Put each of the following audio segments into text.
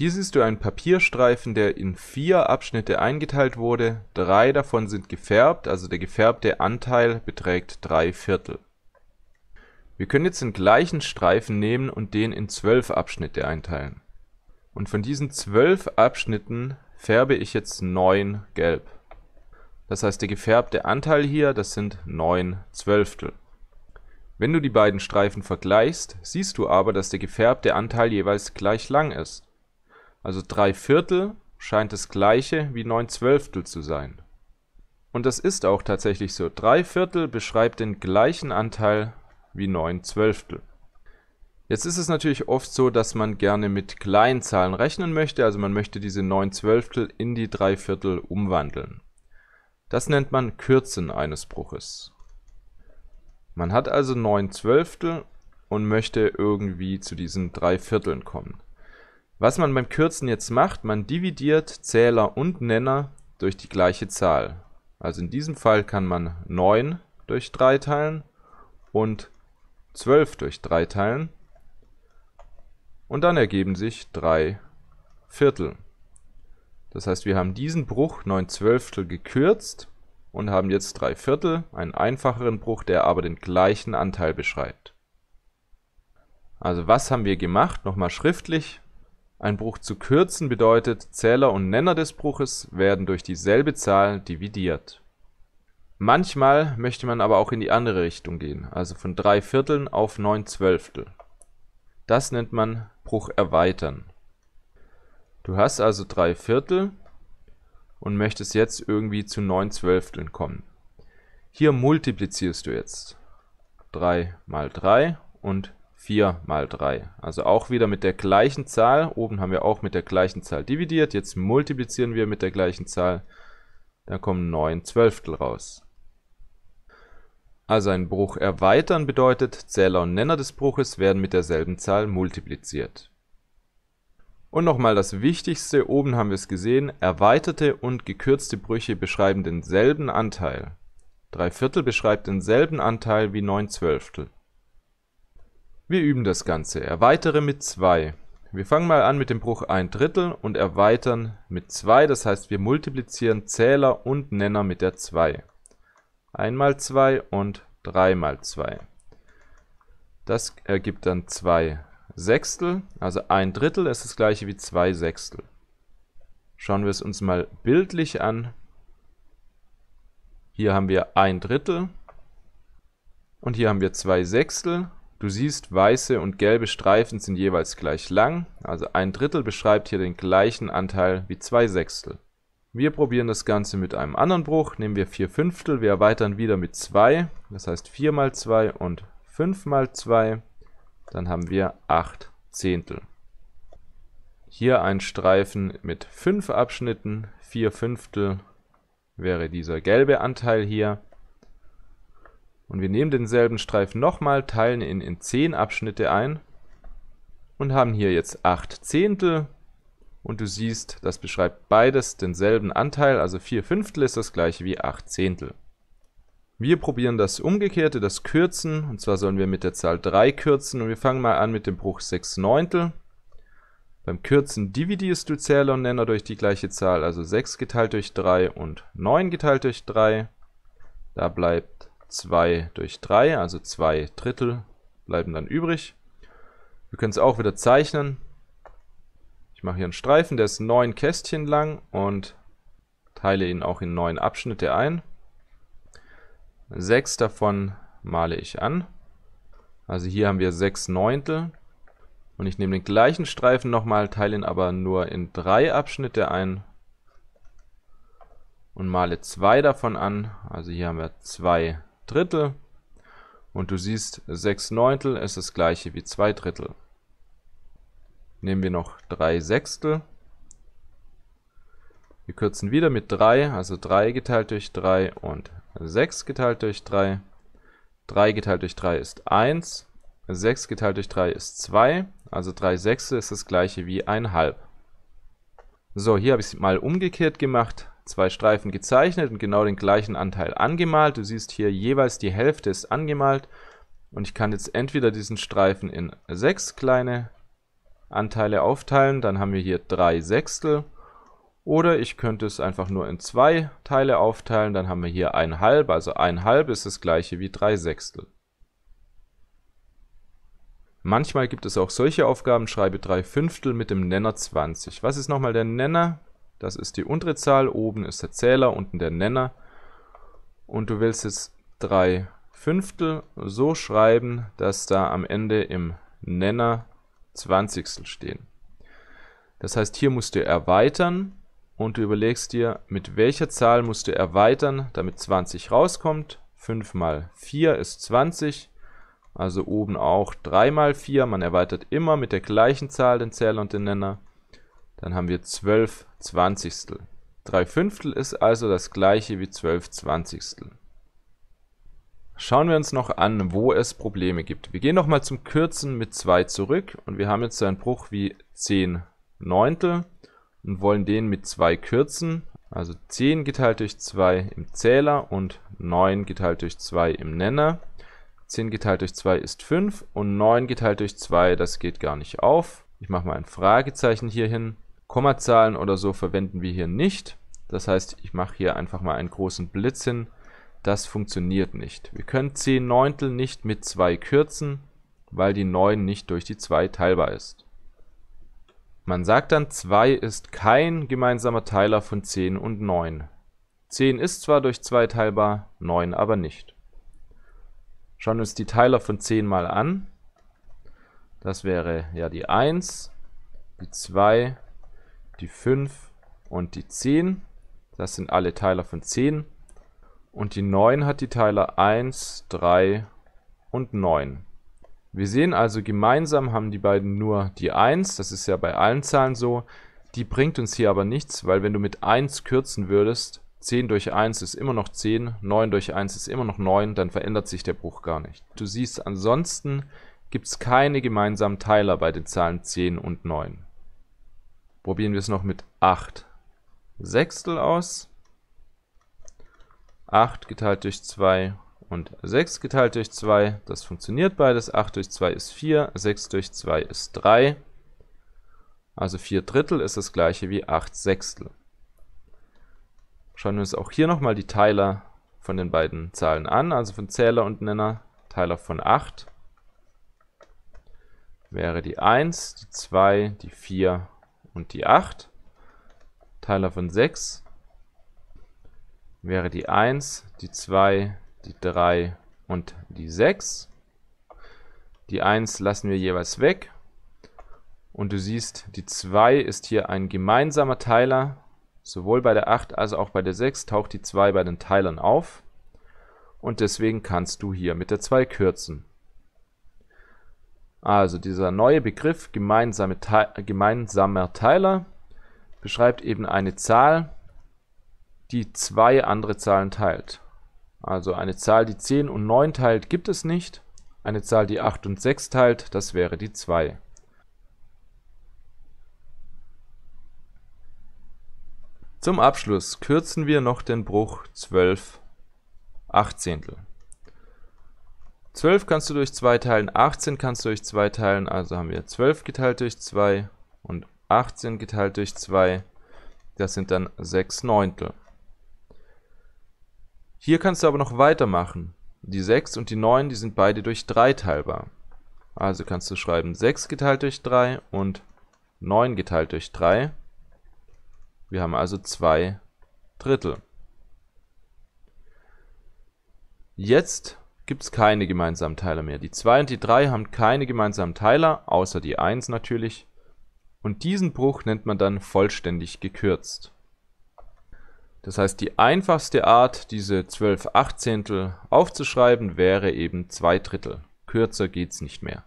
Hier siehst du einen Papierstreifen, der in vier Abschnitte eingeteilt wurde, drei davon sind gefärbt, also der gefärbte Anteil beträgt drei Viertel. Wir können jetzt den gleichen Streifen nehmen und den in zwölf Abschnitte einteilen. Und von diesen zwölf Abschnitten färbe ich jetzt neun gelb. Das heißt, der gefärbte Anteil hier, das sind neun Zwölftel. Wenn du die beiden Streifen vergleichst, siehst du aber, dass der gefärbte Anteil jeweils gleich lang ist. Also 3 Viertel scheint das gleiche wie 9 Zwölftel zu sein. Und das ist auch tatsächlich so. 3 Viertel beschreibt den gleichen Anteil wie 9 Zwölftel. Jetzt ist es natürlich oft so, dass man gerne mit kleinen Zahlen rechnen möchte, also man möchte diese 9 Zwölftel in die 3 Viertel umwandeln. Das nennt man Kürzen eines Bruches. Man hat also 9 Zwölftel und möchte irgendwie zu diesen 3 Vierteln kommen. Was man beim Kürzen jetzt macht, man dividiert Zähler und Nenner durch die gleiche Zahl. Also in diesem Fall kann man 9 durch 3 teilen und 12 durch 3 teilen. Und dann ergeben sich 3 Viertel. Das heißt, wir haben diesen Bruch 9 Zwölftel gekürzt und haben jetzt 3 Viertel, einen einfacheren Bruch, der aber den gleichen Anteil beschreibt. Also was haben wir gemacht? Nochmal schriftlich. Ein Bruch zu kürzen bedeutet, Zähler und Nenner des Bruches werden durch dieselbe Zahl dividiert. Manchmal möchte man aber auch in die andere Richtung gehen, also von 3 Vierteln auf 9 Zwölftel. Das nennt man Bruch erweitern. Du hast also 3 Viertel und möchtest jetzt irgendwie zu 9 Zwölfteln kommen. Hier multiplizierst du jetzt 3 mal 3 und 4 mal 3. Also auch wieder mit der gleichen Zahl. Oben haben wir auch mit der gleichen Zahl dividiert. Jetzt multiplizieren wir mit der gleichen Zahl. Da kommen 9 Zwölftel raus. Also ein Bruch erweitern bedeutet, Zähler und Nenner des Bruches werden mit derselben Zahl multipliziert. Und nochmal das Wichtigste, oben haben wir es gesehen, erweiterte und gekürzte Brüche beschreiben denselben Anteil. 3 Viertel beschreibt denselben Anteil wie 9 Zwölftel. Wir üben das Ganze. Erweitere mit 2. Wir fangen mal an mit dem Bruch 1 Drittel und erweitern mit 2. Das heißt, wir multiplizieren Zähler und Nenner mit der 2. 1 mal 2 und 3 mal 2. Das ergibt dann 2 Sechstel, also 1 Drittel ist das gleiche wie 2 Sechstel. Schauen wir es uns mal bildlich an. Hier haben wir 1 Drittel und hier haben wir 2 Sechstel Du siehst, weiße und gelbe Streifen sind jeweils gleich lang, also ein Drittel beschreibt hier den gleichen Anteil wie zwei Sechstel. Wir probieren das Ganze mit einem anderen Bruch, nehmen wir 4 Fünftel, wir erweitern wieder mit 2, das heißt 4 mal 2 und 5 mal 2, dann haben wir 8 Zehntel. Hier ein Streifen mit 5 Abschnitten, 4 Fünftel wäre dieser gelbe Anteil hier und wir nehmen denselben Streif nochmal, teilen ihn in 10 Abschnitte ein und haben hier jetzt 8 Zehntel. Und du siehst, das beschreibt beides denselben Anteil, also 4 Fünftel ist das gleiche wie 8 Zehntel. Wir probieren das Umgekehrte, das Kürzen, und zwar sollen wir mit der Zahl 3 kürzen und wir fangen mal an mit dem Bruch 6 Neuntel. Beim Kürzen dividierst du Zähler und Nenner durch die gleiche Zahl, also 6 geteilt durch 3 und 9 geteilt durch 3. Da bleibt 2 durch 3, also 2 Drittel bleiben dann übrig. Wir können es auch wieder zeichnen. Ich mache hier einen Streifen, der ist 9 Kästchen lang und teile ihn auch in 9 Abschnitte ein. 6 davon male ich an. Also hier haben wir 6 Neuntel. Und ich nehme den gleichen Streifen nochmal, teile ihn aber nur in 3 Abschnitte ein und male zwei davon an. Also hier haben wir zwei Drittel. Und du siehst, 6 Neuntel ist das gleiche wie 2 Drittel. Nehmen wir noch 3 Sechstel. Wir kürzen wieder mit 3, also 3 geteilt durch 3 und 6 geteilt durch 3. 3 geteilt durch 3 ist 1, 6 geteilt durch 3 ist 2, also 3 Sechstel ist das gleiche wie 1 halb. So, hier habe ich es mal umgekehrt gemacht zwei Streifen gezeichnet und genau den gleichen Anteil angemalt. Du siehst hier jeweils die Hälfte ist angemalt und ich kann jetzt entweder diesen Streifen in sechs kleine Anteile aufteilen, dann haben wir hier drei Sechstel oder ich könnte es einfach nur in zwei Teile aufteilen, dann haben wir hier ein halb, also ein halb ist das gleiche wie drei Sechstel. Manchmal gibt es auch solche Aufgaben, schreibe drei Fünftel mit dem Nenner 20. Was ist nochmal der Nenner? Das ist die untere Zahl, oben ist der Zähler, unten der Nenner. Und du willst jetzt 3 Fünftel so schreiben, dass da am Ende im Nenner 20 stehen. Das heißt, hier musst du erweitern und du überlegst dir, mit welcher Zahl musst du erweitern, damit 20 rauskommt. 5 mal 4 ist 20, also oben auch 3 mal 4. Man erweitert immer mit der gleichen Zahl den Zähler und den Nenner. Dann haben wir 12 Zwanzigstel. 3 Fünftel ist also das gleiche wie 12 Zwanzigstel. Schauen wir uns noch an, wo es Probleme gibt. Wir gehen nochmal zum Kürzen mit 2 zurück und wir haben jetzt so einen Bruch wie 10 Neuntel und wollen den mit 2 kürzen. Also 10 geteilt durch 2 im Zähler und 9 geteilt durch 2 im Nenner. 10 geteilt durch 2 ist 5 und 9 geteilt durch 2, das geht gar nicht auf. Ich mache mal ein Fragezeichen hier hin. Kommazahlen oder so verwenden wir hier nicht. Das heißt, ich mache hier einfach mal einen großen Blitz hin. Das funktioniert nicht. Wir können 10 Neuntel nicht mit 2 kürzen, weil die 9 nicht durch die 2 teilbar ist. Man sagt dann, 2 ist kein gemeinsamer Teiler von 10 und 9. 10 ist zwar durch 2 teilbar, 9 aber nicht. Schauen wir uns die Teiler von 10 mal an. Das wäre ja die 1, die 2 die 5 und die 10. Das sind alle Teiler von 10. Und die 9 hat die Teiler 1, 3 und 9. Wir sehen also, gemeinsam haben die beiden nur die 1. Das ist ja bei allen Zahlen so. Die bringt uns hier aber nichts, weil wenn du mit 1 kürzen würdest, 10 durch 1 ist immer noch 10, 9 durch 1 ist immer noch 9, dann verändert sich der Bruch gar nicht. Du siehst, ansonsten gibt es keine gemeinsamen Teiler bei den Zahlen 10 und 9. Probieren wir es noch mit 8 Sechstel aus. 8 geteilt durch 2 und 6 geteilt durch 2, das funktioniert beides. 8 durch 2 ist 4, 6 durch 2 ist 3. Also 4 Drittel ist das gleiche wie 8 Sechstel. Schauen wir uns auch hier nochmal die Teiler von den beiden Zahlen an, also von Zähler und Nenner. Teiler von 8 wäre die 1, die 2, die 4 und die 8. Teiler von 6 wäre die 1, die 2, die 3 und die 6. Die 1 lassen wir jeweils weg. Und du siehst, die 2 ist hier ein gemeinsamer Teiler. Sowohl bei der 8 als auch bei der 6 taucht die 2 bei den Teilern auf. Und deswegen kannst du hier mit der 2 kürzen. Also dieser neue Begriff gemeinsame Te gemeinsamer Teiler beschreibt eben eine Zahl, die zwei andere Zahlen teilt. Also eine Zahl, die 10 und 9 teilt, gibt es nicht. Eine Zahl, die 8 und 6 teilt, das wäre die 2. Zum Abschluss kürzen wir noch den Bruch 12 Achtzehntel. 12 kannst du durch 2 teilen, 18 kannst du durch 2 teilen, also haben wir 12 geteilt durch 2 und 18 geteilt durch 2, das sind dann 6 Neuntel. Hier kannst du aber noch weitermachen. Die 6 und die 9, die sind beide durch 3 teilbar. Also kannst du schreiben 6 geteilt durch 3 und 9 geteilt durch 3. Wir haben also 2 Drittel. Jetzt gibt es keine gemeinsamen Teiler mehr. Die 2 und die 3 haben keine gemeinsamen Teiler, außer die 1 natürlich. Und diesen Bruch nennt man dann vollständig gekürzt. Das heißt, die einfachste Art, diese 12 Achtzehntel aufzuschreiben, wäre eben 2 Drittel. Kürzer geht es nicht mehr.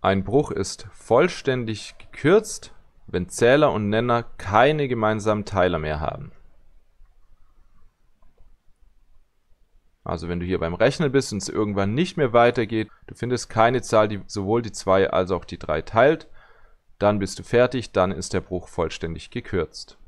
Ein Bruch ist vollständig gekürzt, wenn Zähler und Nenner keine gemeinsamen Teiler mehr haben. Also wenn du hier beim Rechnen bist und es irgendwann nicht mehr weitergeht, du findest keine Zahl, die sowohl die 2 als auch die 3 teilt, dann bist du fertig, dann ist der Bruch vollständig gekürzt.